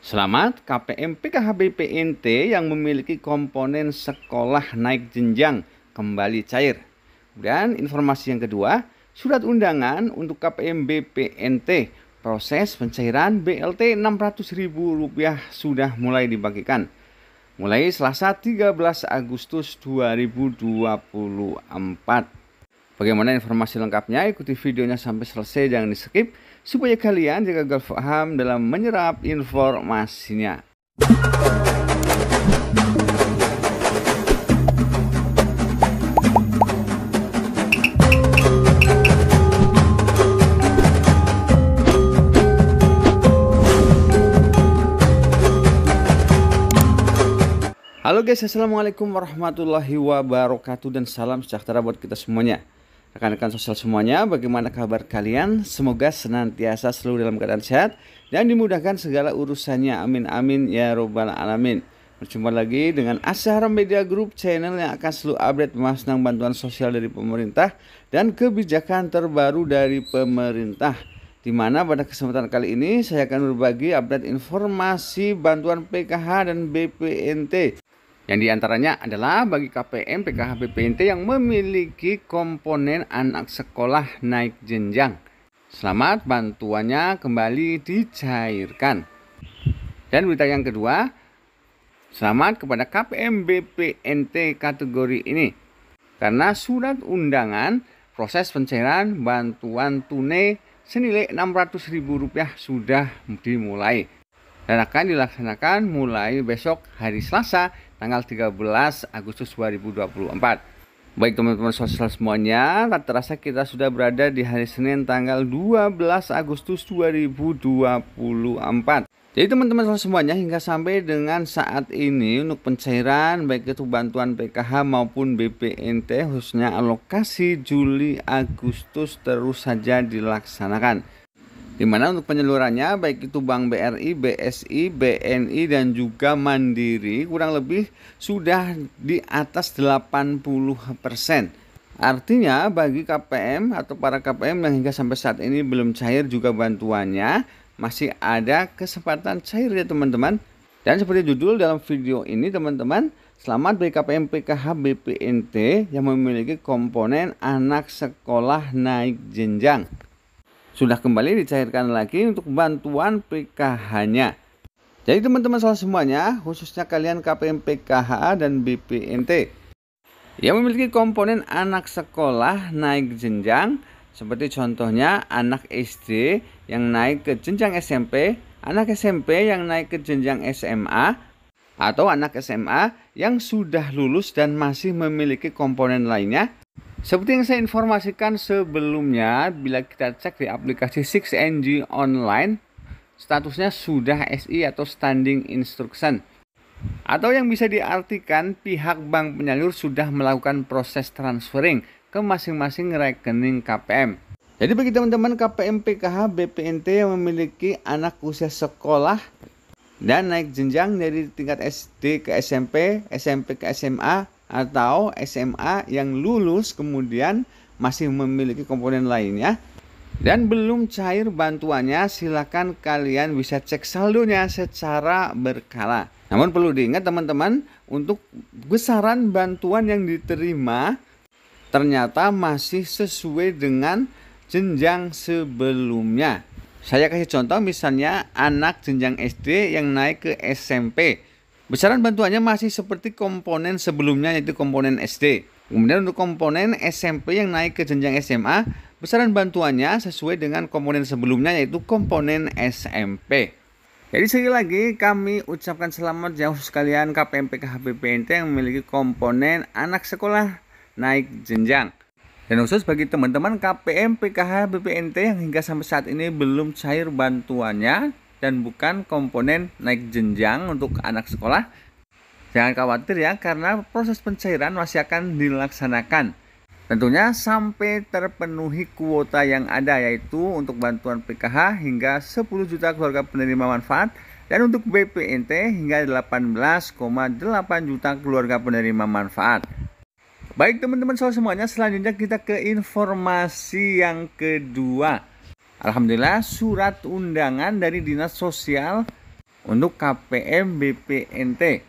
Selamat KPM PKHBPNT yang memiliki komponen sekolah naik jenjang kembali cair. Dan informasi yang kedua, surat undangan untuk KPM BPNT proses pencairan BLT Rp600.000 sudah mulai dibagikan. Mulai Selasa 13 Agustus 2024. Bagaimana informasi lengkapnya? Ikuti videonya sampai selesai, jangan di skip supaya kalian tidak gagal paham dalam menyerap informasinya. Halo guys, assalamualaikum warahmatullahi wabarakatuh dan salam sejahtera buat kita semuanya. Rekan-rekan sosial semuanya, bagaimana kabar kalian? Semoga senantiasa selalu dalam keadaan sehat dan dimudahkan segala urusannya. Amin amin ya robbal alamin. Berjumpa lagi dengan Asahara Media Group channel yang akan selalu update tentang bantuan sosial dari pemerintah dan kebijakan terbaru dari pemerintah. Di mana pada kesempatan kali ini saya akan berbagi update informasi bantuan PKH dan BPNT yang diantaranya adalah bagi KPM, PKH, BPNT yang memiliki komponen anak sekolah naik jenjang. Selamat bantuannya kembali dicairkan. Dan berita yang kedua, selamat kepada KPM BPNT kategori ini. Karena surat undangan proses pencairan bantuan tunai senilai Rp600.000 sudah dimulai dan akan dilaksanakan mulai besok hari Selasa tanggal 13 Agustus 2024. Baik teman-teman sosial semuanya, tak terasa kita sudah berada di hari Senin tanggal 12 Agustus 2024. Jadi teman-teman semuanya hingga sampai dengan saat ini untuk pencairan baik itu bantuan PKH maupun BPNT khususnya alokasi Juli Agustus terus saja dilaksanakan di mana untuk penyeluruhannya baik itu Bank BRI, BSI, BNI dan juga Mandiri kurang lebih sudah di atas 80%. Artinya bagi KPM atau para KPM yang hingga sampai saat ini belum cair juga bantuannya masih ada kesempatan cair ya teman-teman. Dan seperti judul dalam video ini teman-teman, selamat bagi KPM PKH BPNT yang memiliki komponen anak sekolah naik jenjang sudah kembali dicairkan lagi untuk bantuan PKH-nya. Jadi teman-teman salah semuanya, khususnya kalian KPM PKH dan BPNT yang memiliki komponen anak sekolah naik jenjang seperti contohnya anak SD yang naik ke jenjang SMP, anak SMP yang naik ke jenjang SMA, atau anak SMA yang sudah lulus dan masih memiliki komponen lainnya seperti yang saya informasikan sebelumnya, bila kita cek di aplikasi 6NG Online, statusnya sudah SI atau Standing Instruction. Atau yang bisa diartikan pihak bank penyalur sudah melakukan proses transferring ke masing-masing rekening KPM. Jadi bagi teman-teman KPM PKH BPNT yang memiliki anak usia sekolah dan naik jenjang dari tingkat SD ke SMP, SMP ke SMA, atau SMA yang lulus kemudian masih memiliki komponen lainnya dan belum cair bantuannya silakan kalian bisa cek saldonya secara berkala. Namun perlu diingat teman-teman untuk besaran bantuan yang diterima ternyata masih sesuai dengan jenjang sebelumnya. Saya kasih contoh misalnya anak jenjang SD yang naik ke SMP Besaran bantuannya masih seperti komponen sebelumnya yaitu komponen SD. Kemudian untuk komponen SMP yang naik ke jenjang SMA, besaran bantuannya sesuai dengan komponen sebelumnya yaitu komponen SMP. Jadi sekali lagi kami ucapkan selamat jauh sekalian KPMP KHBPNT yang memiliki komponen anak sekolah naik jenjang. Dan khusus bagi teman-teman KPM PKH BPNT yang hingga sampai saat ini belum cair bantuannya, dan bukan komponen naik jenjang untuk anak sekolah, jangan khawatir ya karena proses pencairan masih akan dilaksanakan. Tentunya sampai terpenuhi kuota yang ada yaitu untuk bantuan PKH hingga 10 juta keluarga penerima manfaat dan untuk BPNT hingga 18,8 juta keluarga penerima manfaat. Baik teman-teman soal semuanya selanjutnya kita ke informasi yang kedua Alhamdulillah surat undangan dari Dinas Sosial untuk KPM BPNT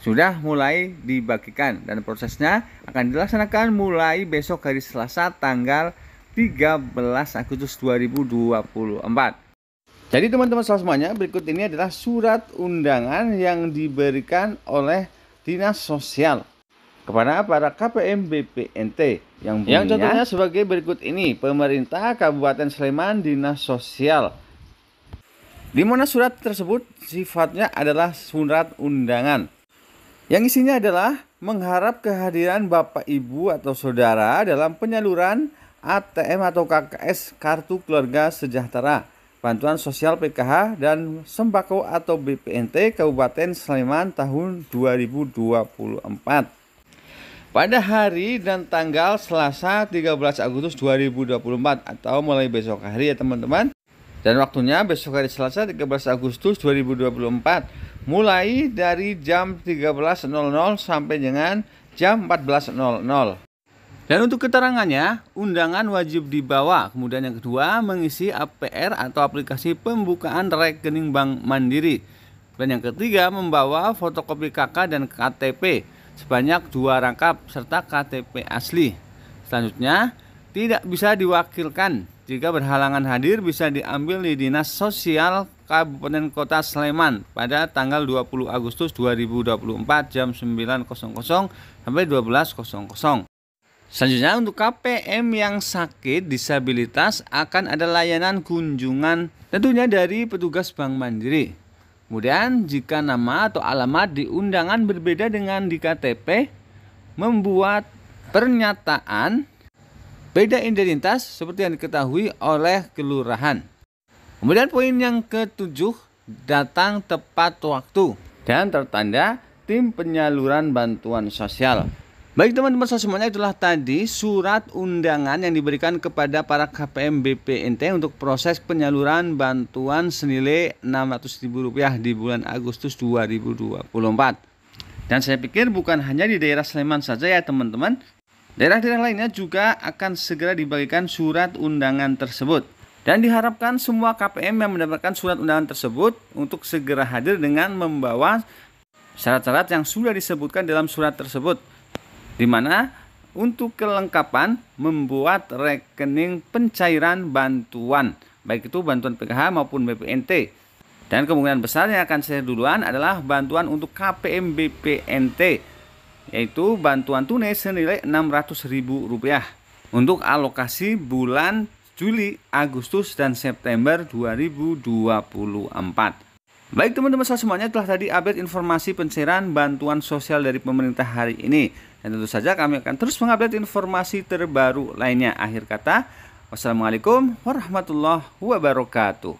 sudah mulai dibagikan dan prosesnya akan dilaksanakan mulai besok hari Selasa tanggal 13 Agustus 2024. Jadi teman-teman semuanya, berikut ini adalah surat undangan yang diberikan oleh Dinas Sosial kepada para KPM BPNT yang, bunyinya, yang contohnya sebagai berikut ini pemerintah Kabupaten Sleman Dinas Sosial di mana surat tersebut sifatnya adalah surat undangan yang isinya adalah mengharap kehadiran Bapak Ibu atau saudara dalam penyaluran ATM atau KKS Kartu Keluarga Sejahtera Bantuan Sosial PKH dan Sembako atau BPNT Kabupaten Sleman tahun 2024 pada hari dan tanggal Selasa 13 Agustus 2024 atau mulai besok hari ya teman-teman. Dan waktunya besok hari Selasa 13 Agustus 2024 mulai dari jam 13.00 sampai dengan jam 14.00. Dan untuk keterangannya, undangan wajib dibawa. Kemudian yang kedua, mengisi APR atau aplikasi pembukaan rekening bank mandiri. Dan yang ketiga, membawa fotokopi KK dan KTP sebanyak dua rangkap serta KTP asli. Selanjutnya, tidak bisa diwakilkan. Jika berhalangan hadir bisa diambil di Dinas Sosial Kabupaten Kota Sleman pada tanggal 20 Agustus 2024 jam 9.00 sampai 12.00. Selanjutnya untuk KPM yang sakit disabilitas akan ada layanan kunjungan tentunya dari petugas Bank Mandiri. Kemudian jika nama atau alamat di undangan berbeda dengan di KTP membuat pernyataan beda identitas seperti yang diketahui oleh kelurahan. Kemudian poin yang ketujuh datang tepat waktu dan tertanda tim penyaluran bantuan sosial. Baik teman-teman semuanya itulah tadi surat undangan yang diberikan kepada para KPM BPNT untuk proses penyaluran bantuan senilai rp rupiah di bulan Agustus 2024. Dan saya pikir bukan hanya di daerah Sleman saja ya teman-teman. Daerah-daerah lainnya juga akan segera dibagikan surat undangan tersebut. Dan diharapkan semua KPM yang mendapatkan surat undangan tersebut untuk segera hadir dengan membawa syarat-syarat yang sudah disebutkan dalam surat tersebut di mana untuk kelengkapan membuat rekening pencairan bantuan baik itu bantuan PKH maupun BPNT dan kemungkinan besar yang akan saya duluan adalah bantuan untuk KPM BPNT yaitu bantuan tunai senilai Rp600.000 untuk alokasi bulan Juli, Agustus, dan September 2024. Baik teman-teman semuanya telah tadi update informasi pencairan bantuan sosial dari pemerintah hari ini. Dan tentu saja kami akan terus mengupdate informasi terbaru lainnya. Akhir kata, wassalamualaikum warahmatullahi wabarakatuh.